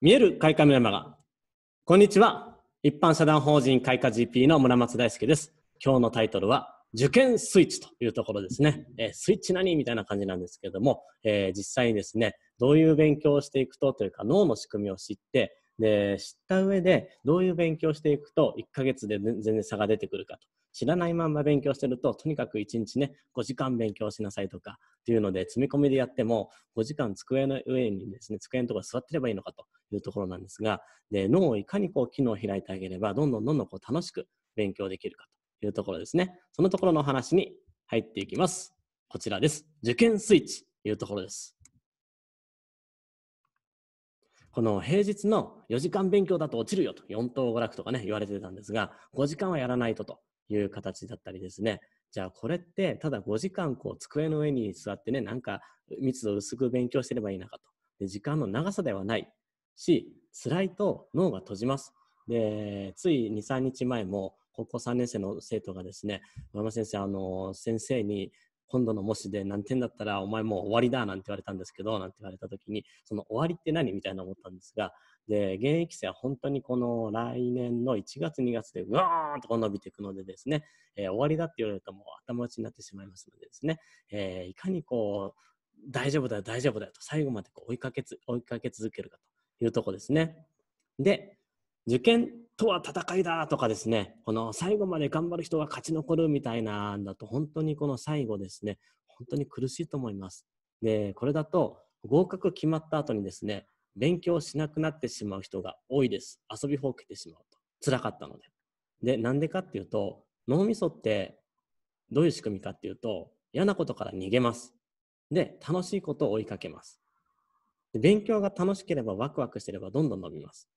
見える開花のマが。こんにちは。一般社団法人開花 GP の村松大輔です。今日のタイトルは、受験スイッチというところですね。えー、スイッチ何みたいな感じなんですけども、えー、実際にですね、どういう勉強をしていくとというか、脳の仕組みを知って、で、知った上で、どういう勉強をしていくと、1ヶ月で全然差が出てくるかと。知らないまんま勉強してると、とにかく1日ね、5時間勉強しなさいとかっていうので、積み込みでやっても、5時間机の上にですね、机のところ座ってればいいのかと。いうところなんですが、で脳をいかにこう機能を開いてあげれば、どんどんどんどんこう楽しく勉強できるかというところですね。そのところの話に入っていきます。こちらです。受験スイッチというところです。この平日の4時間勉強だと落ちるよと、4等5楽とかね、言われてたんですが、5時間はやらないとという形だったりですね。じゃあこれってただ5時間こう机の上に座ってねなんか密度薄く勉強してればいいのかとで時間の長さではないし、辛いと脳が閉じます。で、つい2、3日前も、高校3年生の生徒がですね、小山先生、あの、先生に、今度の模試で何点だったらお前もう終わりだなんて言われたんですけど、なんて言われた時に、その終わりって何みたいな思ったんですが、で、現役生は本当にこの来年の1月2月でうわーんと伸びていくのでですね、えー、終わりだって言われるともう頭打ちになってしまいますのでですね、えー、いかにこう、大丈夫だよ、大丈夫だよと最後までこう追いかけつ追いかけ続けるかと。いうとこですね。で、受験とは戦いだとかですね、この最後まで頑張る人が勝ち残るみたいなんだと、本当にこの最後ですね、本当に苦しいと思います。で、これだと合格決まった後にですね、勉強しなくなってしまう人が多いです。遊びほうけてしまうと。辛かったので。で、なんでかっていうと、脳みそってどういう仕組みかっていうと、嫌なことから逃げます。で、楽しいことを追いかけます。勉強が楽しければワクワクしてればどんどん伸びます。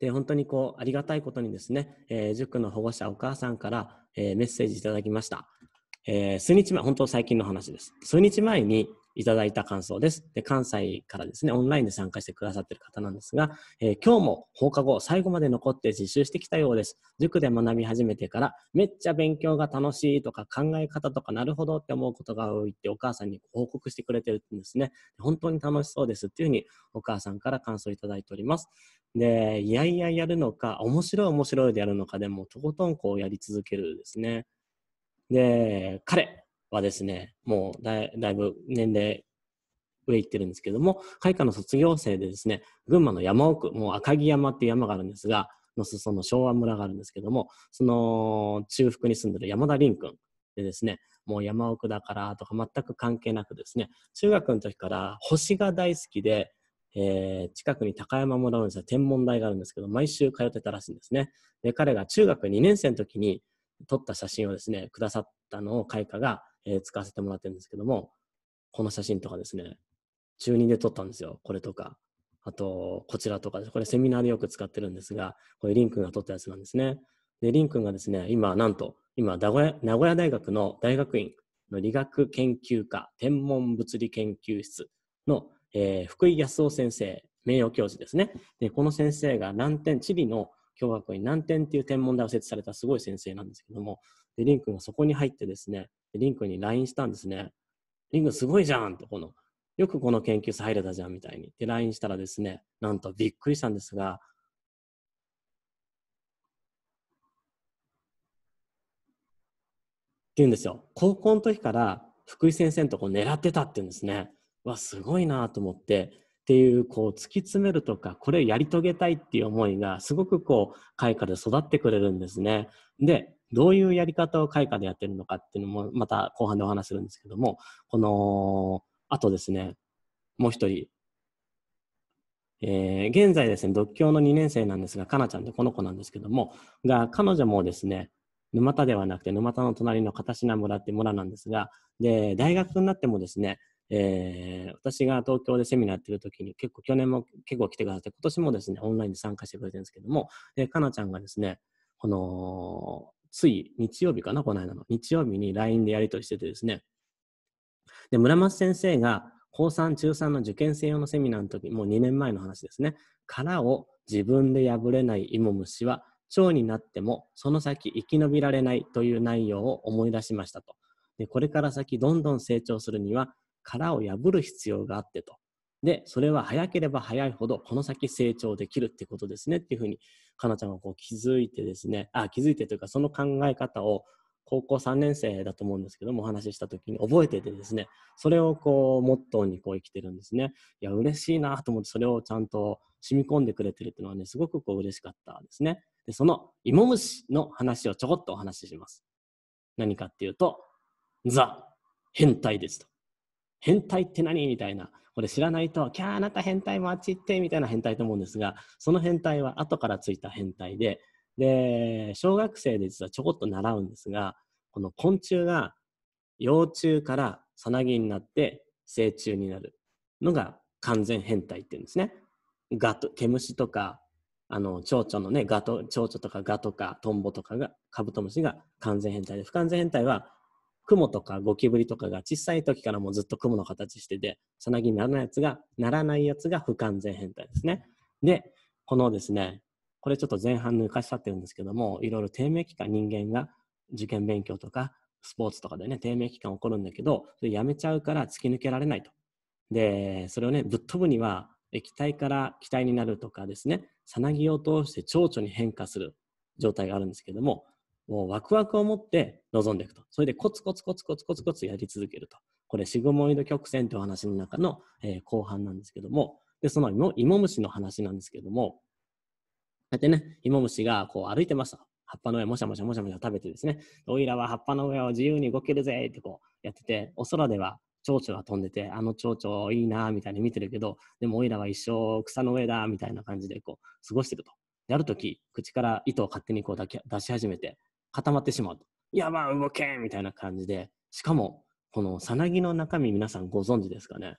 で、本当にこう、ありがたいことにですね、えー、塾の保護者、お母さんから、えー、メッセージいただきました。えー、数日前、本当最近の話です。数日前に、いただいた感想です。で、関西からですね、オンラインで参加してくださってる方なんですが、えー、今日も放課後、最後まで残って実習してきたようです。塾で学び始めてから、めっちゃ勉強が楽しいとか考え方とかなるほどって思うことが多いってお母さんに報告してくれてるんですね。本当に楽しそうですっていうふうにお母さんから感想いただいております。で、いやいややるのか、面白い面白いでやるのかでも、とことんこうやり続けるですね。で、彼、はですね、もうだいぶ年齢上行ってるんですけども、開花の卒業生でですね、群馬の山奥、もう赤城山っていう山があるんですが、の裾の昭和村があるんですけども、その中腹に住んでる山田凛君でですね、もう山奥だからとか全く関係なくですね、中学の時から星が大好きで、えー、近くに高山村の天文台があるんですけど、毎週通ってたらしいんですね。で、彼が中学2年生の時に撮った写真をですね、くださったのを開花が、えー、使わせてもらってるんですけども、この写真とかですね、中2で撮ったんですよ、これとか。あと、こちらとかでこれセミナーでよく使ってるんですが、これリン君が撮ったやつなんですね。で、リン君がですね、今、なんと、今名古屋、名古屋大学の大学院の理学研究科天文物理研究室の、えー、福井康夫先生、名誉教授ですね。で、この先生が南天、地理の共学院南天っていう天文台を設置されたすごい先生なんですけども、で、リン君がそこに入ってですね、リンクに LINE したんですね。リンクすごいじゃんと、この、よくこの研究室入れたじゃんみたいに。で、LINE したらですね、なんとびっくりしたんですが、って言うんですよ。高校の時から福井先生のとこ狙ってたって言うんですね。わ、すごいなと思って。っていう、こう、突き詰めるとか、これをやり遂げたいっていう思いが、すごくこう、開花で育ってくれるんですね。で、どういうやり方を開花でやってるのかっていうのも、また後半でお話するんですけども、この、あとですね、もう一人、えー、現在ですね、独協の2年生なんですが、かなちゃんってこの子なんですけども、が、彼女もですね、沼田ではなくて、沼田の隣の片品村って村なんですが、で、大学になってもですね、えー、私が東京でセミナーやってる時に結構去年も結構来てくださって、今年もですね、オンラインで参加してくれてるんですけども、えかなちゃんがですね、この、つい日曜日かな、この間の。日曜日に LINE でやり取りしててですね。で、村松先生が高3、中3の受験生用のセミナーの時、もう2年前の話ですね。殻を自分で破れない芋虫は、腸になってもその先生き延びられないという内容を思い出しましたと。で、これから先どんどん成長するには、殻を破る必要があってと。で、それは早ければ早いほどこの先成長できるってことですねっていうふうにかなちゃんがこう気づいてですね、あ、気づいてというか、その考え方を高校3年生だと思うんですけども、お話しした時に覚えててですね、それをこう、モットーにこう生きてるんですね。いや、嬉しいなと思って、それをちゃんと染み込んでくれてるっていうのはね、すごくこう、嬉しかったですね。で、その芋虫の話をちょこっとお話しします。何かっていうと、ザ・変態ですと。変態って何みたいなこれ知らないと、キャーあなた変態もあっち行ってみたいな変態と思うんですが、その変態は後からついた変態で、で、小学生で実はちょこっと習うんですが、この昆虫が幼虫からさなぎになって成虫になるのが完全変態って言うんですね。ガと、毛虫とか、あの、蝶々のね、ガト蝶々とかガとかトンボとかが、カブトムシが完全変態で、不完全変態は雲とかゴキブリとかが小さい時からもうずっと雲の形してて、さなぎにならないやつが、ならないやつが不完全変態ですね。で、このですね、これちょっと前半抜かしちゃってるんですけども、いろいろ低迷期間人間が受験勉強とかスポーツとかでね、低迷期間起こるんだけど、それやめちゃうから突き抜けられないと。で、それをね、ぶっ飛ぶには液体から気体になるとかですね、さなぎを通して蝶々に変化する状態があるんですけども、もうワクワクを持って臨んでいくと。それでコツコツコツコツコツコツやり続けると。これシグモイド曲線という話の中の、えー、後半なんですけども、で、その芋ム虫の話なんですけども、だってね、芋虫がこう歩いてました。葉っぱの上もしゃもしゃもしゃもしゃ食べてですね、おいらは葉っぱの上を自由に動けるぜってこうやってて、お空では蝶々が飛んでて、あの蝶々いいなみたいに見てるけど、でもおいらは一生草の上だみたいな感じでこう過ごしてると。やるとき、口から糸を勝手にこう出し始めて、固まってしまうと。やばい、動けみたいな感じで。しかも、このさなぎの中身皆さんご存知ですかね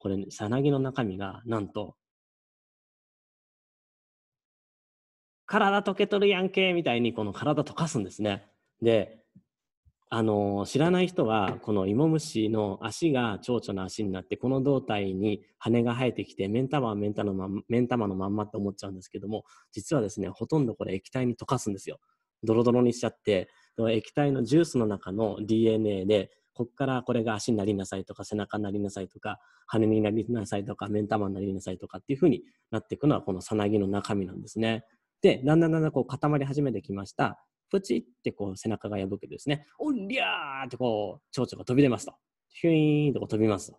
これ、さなぎの中身が、なんと、体溶けとるやんけみたいに、この体溶かすんですね。で、あの知らない人はこのイモムシの足が蝶々の足になってこの胴体に羽が生えてきて目ん玉は目ん玉のまんまって思っちゃうんですけども実はですねほとんどこれ液体に溶かすんですよドロドロにしちゃって液体のジュースの中の DNA でこっからこれが足になりなさいとか背中になりなさいとか羽になりなさいとか目ん玉になりなさいとかっていうふうになっていくのはこのさなぎの中身なんですね。でだんだんだんだんこう固まり始めてきましたプチってこう背中が破けてですねおりゃーってこう蝶々が飛び出ますとヒューンとこう飛びますと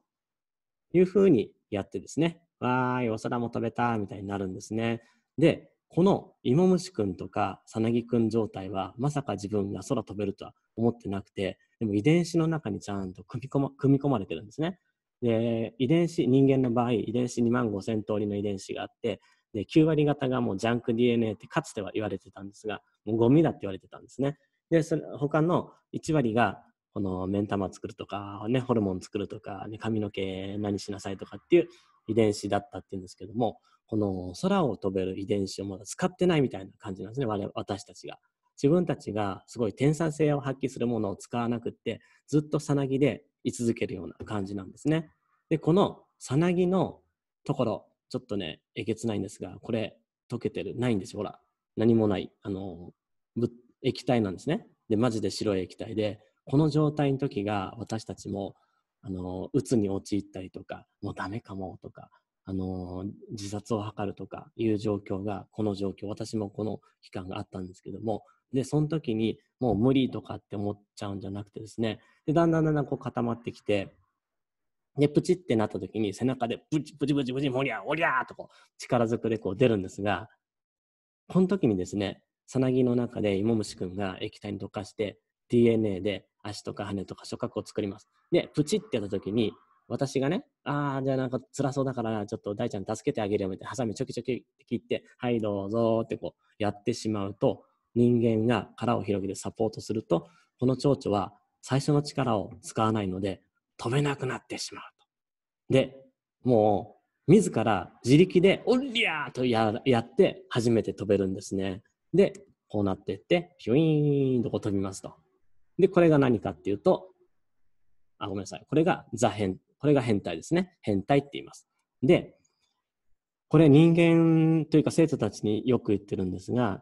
いうふうにやってですねわーいお空も飛べたみたいになるんですね。でこの芋虫くんとかさなぎくん状態は、まさか自分が空飛べるとは思ってなくて、でも遺伝子の中にちゃんと組み込ま組み込まれてるんですね。で、遺伝子、人間の場合、遺伝子2万5 0 0 0通りの遺伝子があって、で、9割方がもうジャンク DNA ってかつては言われてたんですが、もうゴミだって言われてたんですね。で、それ他の1割がこの目ん玉作るとか、ね、ホルモン作るとか、ね、髪の毛何しなさいとかっていう遺伝子だったっていうんですけども、この空を飛べる遺伝子をまだ使ってないみたいな感じなんですね、我私たちが。自分たちがすごい天才性を発揮するものを使わなくって、ずっとさなぎで居続けるような感じなんですね。で、このさなぎのところ、ちょっとね、えげつないんですが、これ、溶けてる、ないんですよ、ほら。何もない、あの、液体なんですね。で、マジで白い液体で、この状態の時が私たちも、あの、うつに陥ったりとか、もうダメかもとか、あの、自殺を図るとかいう状況が、この状況、私もこの期間があったんですけども、で、その時にもう無理とかって思っちゃうんじゃなくてですね、で、だんだんだんだんこう固まってきて、で、プチってなった時に背中でプチプチプチプチ、もりゃモりゃーとこう力ずくでこう出るんですが、この時にですね、さなぎの中でイモムシ君が液体に溶かして DNA で足とか羽とか触覚を作ります。で、プチってやった時に私がね、ああ、じゃあなんか辛そうだから、ちょっと大ちゃん助けてあげるよみたいな、ハサミちょきちょきって切って、はい、どうぞってこうやってしまうと、人間が殻を広げてサポートすると、この蝶々は最初の力を使わないので、飛べなくなってしまうと。で、もう、自ら自力で、おりゃーとややって、初めて飛べるんですね。で、こうなっていって、ヒュイーンとこう飛びますと。で、これが何かっていうと、あ、ごめんなさい。これが座編これが変態ですね。変態って言います。で、これ人間というか生徒たちによく言ってるんですが、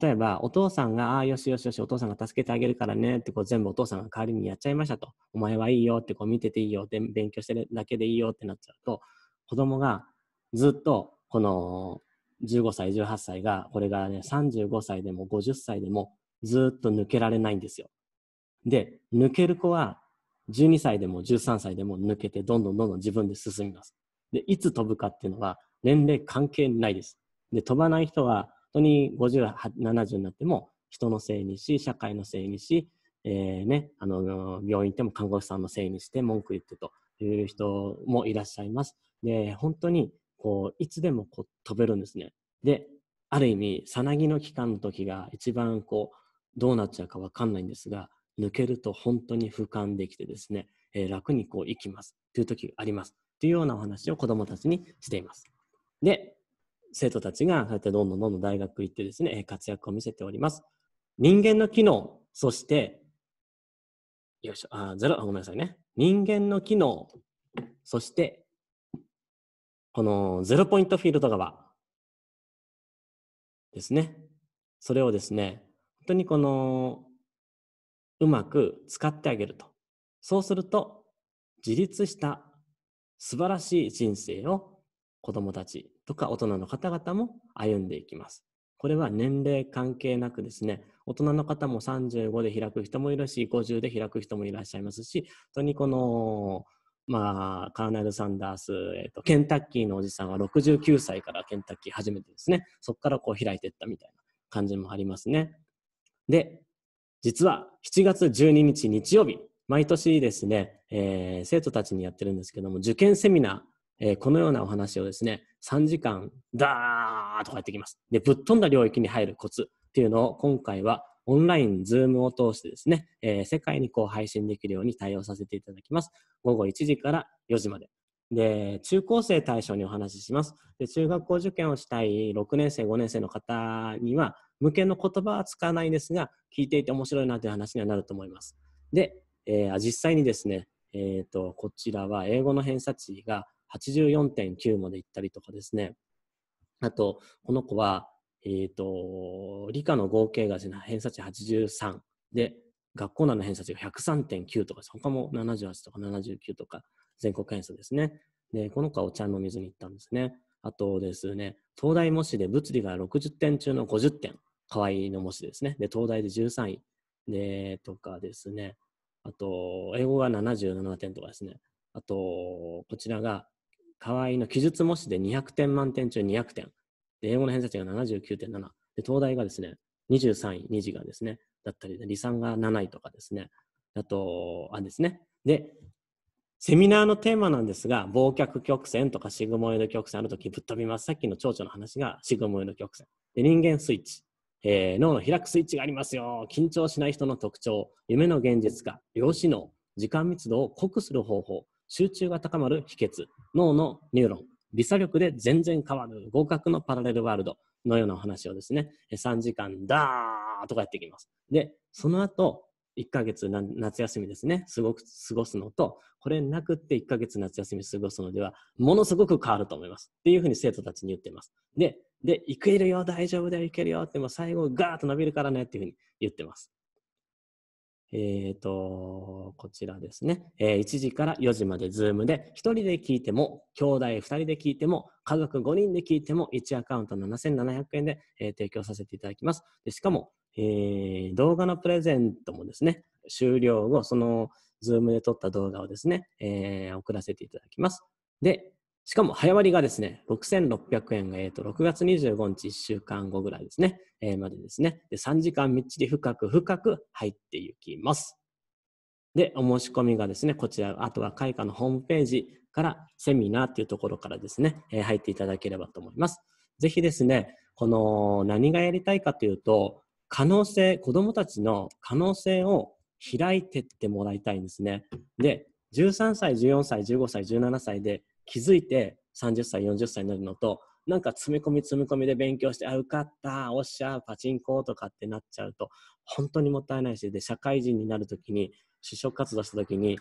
例えばお父さんが、ああ、よしよしよし、お父さんが助けてあげるからねってこう全部お父さんが代わりにやっちゃいましたと。お前はいいよってこう見てていいよって勉強してるだけでいいよってなっちゃうと、子供がずっとこの15歳、18歳が、これがね、35歳でも50歳でもずっと抜けられないんですよ。で、抜ける子は12歳でも13歳でも抜けて、どんどんどんどん自分で進みます。で、いつ飛ぶかっていうのは、年齢関係ないです。で、飛ばない人は、本当に50、70になっても、人のせいにし、社会のせいにし、えー、ね、あの、病院行っても看護師さんのせいにして文句言ってという人もいらっしゃいます。で、本当に、こう、いつでもこう飛べるんですね。で、ある意味、さなぎの期間の時が一番こう、どうなっちゃうかわかんないんですが、抜けると本当に俯瞰できてですね、えー、楽にこう生きますという時がありますというようなお話を子どもたちにしています。で、生徒たちがそうやってどんどんどんどん大学行ってですね、活躍を見せております。人間の機能、そして、よいしょ、あ、ゼロ、ごめんなさいね。人間の機能、そして、このゼロポイントフィールド側ですね。それをですね、本当にこのうまく使ってあげると。そうすると、自立した素晴らしい人生を子供たちとか大人の方々も歩んでいきます。これは年齢関係なくですね、大人の方も35で開く人もいるし、50で開く人もいらっしゃいますし、本当にこの、まあ、カーナル・サンダース、えー、と、ケンタッキーのおじさんは69歳からケンタッキー始めてですね、そこからこう開いていったみたいな感じもありますね。で、実は7月12日日曜日、毎年ですね、えー、生徒たちにやってるんですけども、受験セミナー、えー、このようなお話をですね、3時間、ダーッとやってきます。で、ぶっ飛んだ領域に入るコツっていうのを今回はオンライン、ズームを通してですね、えー、世界にこう配信できるように対応させていただきます。午後1時から4時まで。で、中高生対象にお話しします。で、中学校受験をしたい6年生、5年生の方には、向けの言葉は使わないんですが、聞いていて面白いなという話にはなると思います。で、えー、実際にですね、えーと、こちらは英語の偏差値が84.9までいったりとかですね、あと、この子は、えー、と、理科の合計がですね、偏差値83で、学校内の偏差値が103.9とか、他も78とか79とか、全国偏差ですね。で、この子はお茶の水に行ったんですね。あとですね、東大模試で物理が60点中の50点河合の模試ですね。で、東大で13位。で、とかですね。あと、英語が77点とかですね。あと、こちらが、河合の記述模試で200点満点中200点。で、英語の偏差値が79.7。で、東大がですね、23位、2次がですね、だったり、理算が7位とかですね。あと、あですね。で、セミナーのテーマなんですが、忘却曲線とかシグモイド曲線あるときぶっ飛びます。さっきの蝶々の話がシグモイド曲線。で、人間スイッチ。えー、脳の開くスイッチがありますよ。緊張しない人の特徴、夢の現実化、量子脳、時間密度を濃くする方法、集中が高まる秘訣、脳のニューロン、微差力で全然変わる、合格のパラレルワールドのようなお話をですね、3時間ダーとかやっていきます。で、その後、1ヶ月夏休みですね、すごく過ごすのと、これなくって1ヶ月夏休み過ごすのでは、ものすごく変わると思います。っていうふうに生徒たちに言ってます。で、で、いけるよ、大丈夫だよ、いけるよって、もう最後ガーッと伸びるからねっていうふうに言ってます。えっ、ー、と、こちらですね。えー、1時から4時までズームで、1人で聞いても、兄弟2人で聞いても、家族5人で聞いても、1アカウント7700円で、えー、提供させていただきます。でしかも、えー、動画のプレゼントもですね、終了後、その、ズームで撮った動画をですね、えー、送らせていただきます。で、しかも早割がですね、6600円が、えー、と6月25日1週間後ぐらいですね、えー、までですねで、3時間みっちり深く深く入っていきます。で、お申し込みがですね、こちら、あとは開花のホームページからセミナーっていうところからですね、えー、入っていただければと思います。ぜひですね、この何がやりたいかというと、可能性、子供たちの可能性を開いてってもらいたいんですね。で、13歳、14歳、15歳、17歳で気づいて30歳、40歳になるのと、なんか詰め込み詰め込みで勉強して、あ、受かった、おっしゃ、パチンコとかってなっちゃうと、本当にもったいないし、で、社会人になるときに、就職活動したときに、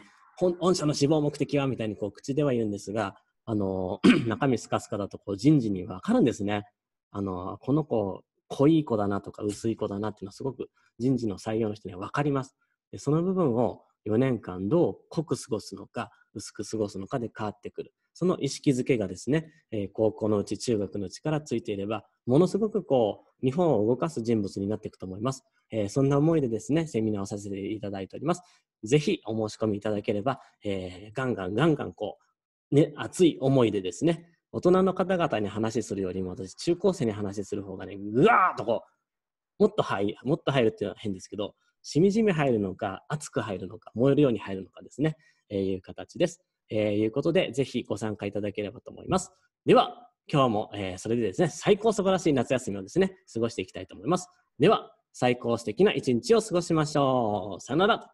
御社の志望目的はみたいにこう口では言うんですが、あの、中身スカスカだとこう人事にわかるんですね。あの、この子、濃い子だなとか薄い子だなっていうのはすごく人事の採用の人には分かります。で、その部分を4年間どう濃く過ごすのか、薄く過ごすのかで変わってくる。その意識づけがですね、えー、高校のうち、中学のうちからついていれば、ものすごくこう、日本を動かす人物になっていくと思います。えー、そんな思いでですね、セミナーをさせていただいております。ぜひお申し込みいただければ、えー、ガンガンガンガンこう、ね、熱い思いでですね、大人の方々に話するよりも、私、中高生に話する方がね、ぐわーっとこう、もっと入る、もっと入るっていうのは変ですけど、しみじみ入るのか、熱く入るのか、燃えるように入るのかですね、えー、いう形です。えー、いうことで、ぜひご参加いただければと思います。では、今日も、えー、それでですね、最高素晴らしい夏休みをですね、過ごしていきたいと思います。では、最高素敵な一日を過ごしましょう。さよなら。